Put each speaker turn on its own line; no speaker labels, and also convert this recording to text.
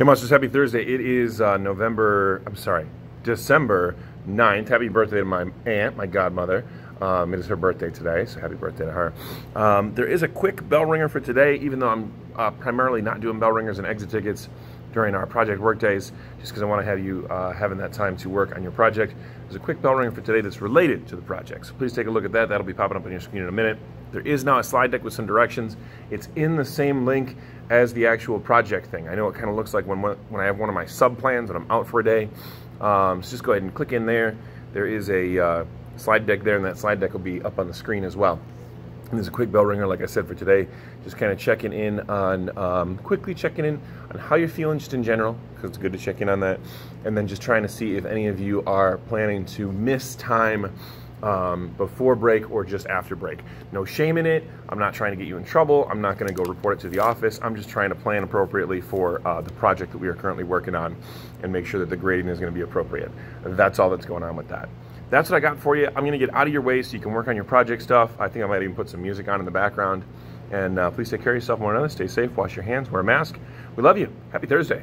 Hey Monsters, happy Thursday. It is uh, November, I'm sorry, December 9th. Happy birthday to my aunt, my godmother. Um, it is her birthday today, so happy birthday to her. Um, there is a quick bell ringer for today, even though I'm uh, primarily not doing bell ringers and exit tickets during our project work days, just because I want to have you uh, having that time to work on your project. There's a quick bell ringer for today that's related to the project, so please take a look at that. That'll be popping up on your screen in a minute. There is now a slide deck with some directions. It's in the same link as the actual project thing. I know it kind of looks like when, when I have one of my sub plans and I'm out for a day. Um, so just go ahead and click in there. There is a uh, slide deck there, and that slide deck will be up on the screen as well. And there's a quick bell ringer, like I said, for today. Just kind of checking in on, um, quickly checking in on how you're feeling just in general, because it's good to check in on that. And then just trying to see if any of you are planning to miss time um, before break or just after break. No shame in it. I'm not trying to get you in trouble. I'm not going to go report it to the office. I'm just trying to plan appropriately for uh, the project that we are currently working on and make sure that the grading is going to be appropriate. That's all that's going on with that that's what I got for you. I'm going to get out of your way so you can work on your project stuff. I think I might even put some music on in the background. And uh, please take care of yourself one another. Stay safe. Wash your hands. Wear a mask. We love you. Happy Thursday.